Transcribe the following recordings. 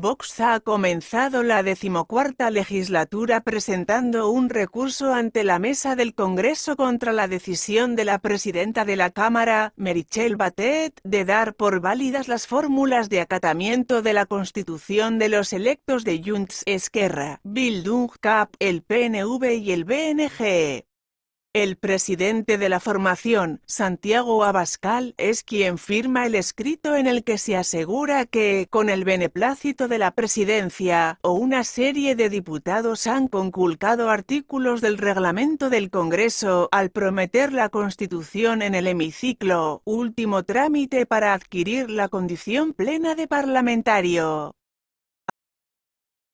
Vox ha comenzado la decimocuarta legislatura presentando un recurso ante la mesa del Congreso contra la decisión de la presidenta de la Cámara, Merichel Batet, de dar por válidas las fórmulas de acatamiento de la Constitución de los electos de Junts, Esquerra, Bildung, CAP, el PNV y el BNG. E. El presidente de la formación, Santiago Abascal, es quien firma el escrito en el que se asegura que, con el beneplácito de la presidencia o una serie de diputados han conculcado artículos del reglamento del Congreso al prometer la Constitución en el hemiciclo, último trámite para adquirir la condición plena de parlamentario.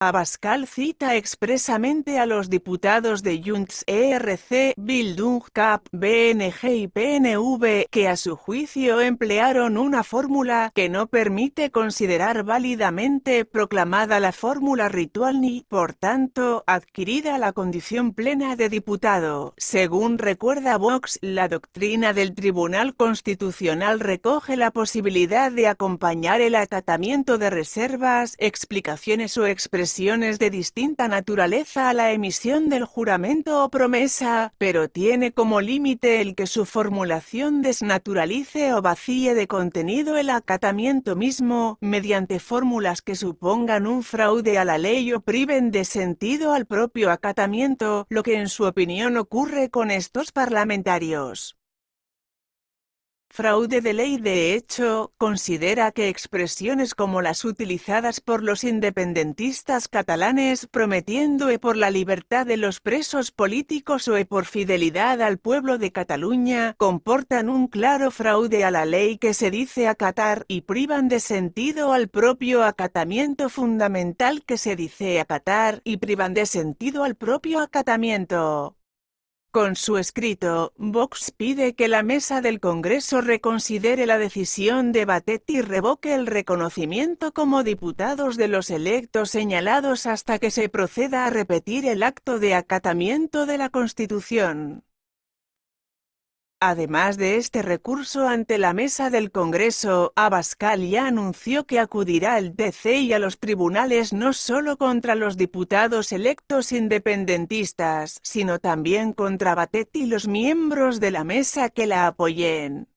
Abascal cita expresamente a los diputados de Junts ERC, Bildung Cap, BNG y PNV que a su juicio emplearon una fórmula que no permite considerar válidamente proclamada la fórmula ritual ni, por tanto, adquirida la condición plena de diputado. Según recuerda Vox, la doctrina del Tribunal Constitucional recoge la posibilidad de acompañar el acatamiento de reservas, explicaciones o expresiones de distinta naturaleza a la emisión del juramento o promesa, pero tiene como límite el que su formulación desnaturalice o vacíe de contenido el acatamiento mismo, mediante fórmulas que supongan un fraude a la ley o priven de sentido al propio acatamiento, lo que en su opinión ocurre con estos parlamentarios. Fraude de ley de hecho, considera que expresiones como las utilizadas por los independentistas catalanes prometiendo e por la libertad de los presos políticos o e por fidelidad al pueblo de Cataluña comportan un claro fraude a la ley que se dice acatar y privan de sentido al propio acatamiento fundamental que se dice acatar y privan de sentido al propio acatamiento. Con su escrito, Vox pide que la mesa del Congreso reconsidere la decisión de Batet y revoque el reconocimiento como diputados de los electos señalados hasta que se proceda a repetir el acto de acatamiento de la Constitución. Además de este recurso ante la mesa del Congreso, Abascal ya anunció que acudirá al DC y a los tribunales no solo contra los diputados electos independentistas, sino también contra Batet y los miembros de la mesa que la apoyen.